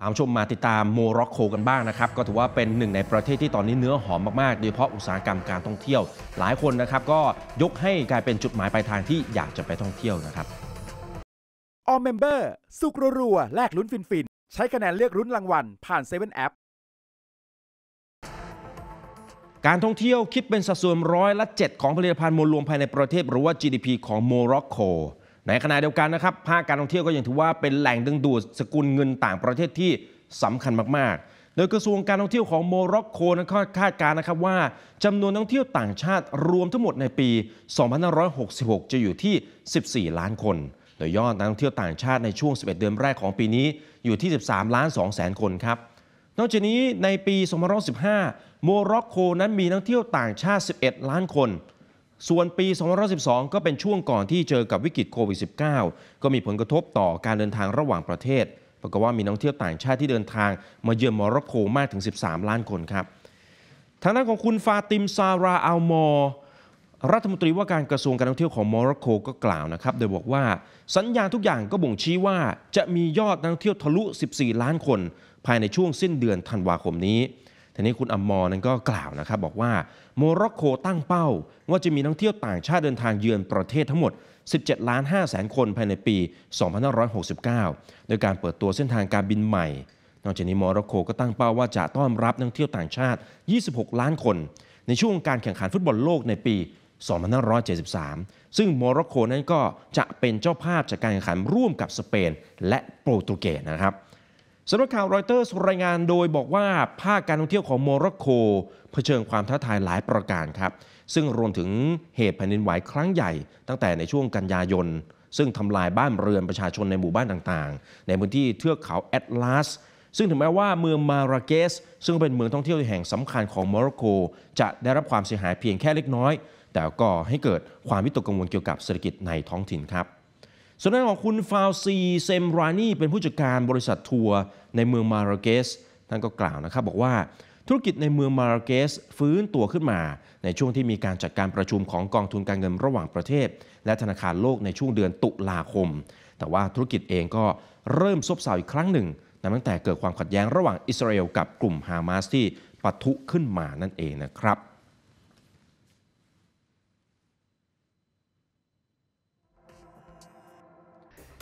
เอาชมมาติดตามโมร็อกโกกันบ้างนะครับ ก็ถือว่าเป็นหนึ่งในประเทศที่ตอนนี้เนื้อหอมมากๆโดยเฉพาะอุตสาหกรรมการท่องเที่ยว หลายคนนะครับก็ยกให้กลายเป็นจุดหมายปลายทางที่อยากจะไปท่องเที่ยวนะครับออมเมมเบอร์สุกรัวแลกลุ้นฟินๆใช้คะแนนเลือกรุ้นรางวัลผ่านเซเว่นแอปการท่องเที่ยวคิดเป็นสัดส่วนร้อยละ7ของผลิตภัณฑ์มวลรวมภายในประเทศ หรือว่า GDP ของโมร็อกโกในขณะเดียวกันนะครับภาคการท่องเที่ยวก็ยังถือว่าเป็นแหล่งดึงดูดสกุลเงินต่างประเทศที่สำคัญมากๆ โดยกระทรวงการท่องเที่ยวของโมร็อกโกนั้นคาดการณ์นะครับว่าจำนวนนักท่องเที่ยวต่างชาติรวมทั้งหมดในปี 2566 จะอยู่ที่ 14 ล้านคน โดยยอดนักท่องเที่ยวต่างชาติในช่วง 11 เดือนแรกของปีนี้อยู่ที่ 13 ล้าน2แสนคนครับนอกจากนี้ในปี2515 โมร็อกโกนั้นมีนักท่องเที่ยวต่างชาติ 11 ล้านคนส่วนปี 2012 ก็เป็นช่วงก่อนที่เจอกับวิกฤตโควิด -19 ก็มีผลกระทบต่อการเดินทางระหว่างประเทศปรากฏว่ามีนักท่องเที่ยวต่างชาติที่เดินทางมาเยือนโมร็อกโกมากถึง 13 ล้านคนครับ ทางด้านของคุณฟาติมซาราอัลมอร์รัฐมนตรีว่าการกระทรวงการท่องเที่ยวของโมร็อกโกก็กล่าวนะครับ โดยบอกว่าสัญญาณทุกอย่างก็บ่งชี้ว่าจะมียอดนักท่องเที่ยวทะลุ 14 ล้านคน ภายในช่วงสิ้นเดือนธันวาคมนี้ทีนี้คุณอัมมอ นั้นก็กล่าวนะครับบอกว่าโมร็อกโกตั้งเป้าว่าจะมีนักเที่ยวต่างชาติเดินทางเยือนประเทศทั้งหมด 17ล้าน5แสนคนภายในปี2569 โดยการเปิดตัวเส้นทางการบินใหม่ นอกจากนี้โมร็อกโกก็ตั้งเป้าว่าจะต้อนรับนักเที่ยวต่างชาติ 26 ล้านคน ในช่วงการแข่งขันฟุตบอลโลกในปี2573 ซึ่งโมร็อกโกนั้นก็จะเป็นเจ้าภาพจากการแข่งขันร่วมกับสเปนและโปรตุเกสนะครับสำนักข่าวรอยเตอร์รายงานโดยบอกว่า ภาคการท่องเที่ยวของโมร็อกโกเผชิญความท้าทายหลายประการครับ ซึ่งรวมถึงเหตุแผ่นดินไหวครั้งใหญ่ ตั้งแต่ในช่วงกันยายน ซึ่งทำลายบ้านเรือนประชาชนในหมู่บ้านต่างๆ ในพื้นที่เทือกเขาแอตลาสซึ่งถึงแม้ว่าเมืองมาราเกส ซึ่งเป็นเมืองท่องเที่ยวแห่งสำคัญของโมร็อกโกจะได้รับความเสียหายเพียงแค่เล็กน้อย แต่ก็ให้เกิดความวิตกกังวลเกี่ยวกับเศรษฐกิจในท้องถิ่นครับส่วนด้านของคุณฟาวซีเซมรานีเป็นผู้จัดการบริษัททัวร์ในเมืองมาราเกสท่านก็กล่าวนะครับ บอกว่าธุรกิจในเมืองมาราเกสฟื้นตัวขึ้นมา ในช่วงที่มีการจัดการประชุมของกองทุนการเงินระหว่างประเทศ และธนาคารโลกในช่วงเดือนตุลาคม แต่ว่าธุรกิจเองก็เริ่มซบเซาอีกครั้งหนึ่งนับตั้งแต่เกิดความขัดแย้งระหว่างอิสราเอลกับกลุ่มฮามาสที่ปะทุขึ้นมานั่นเองนะครับ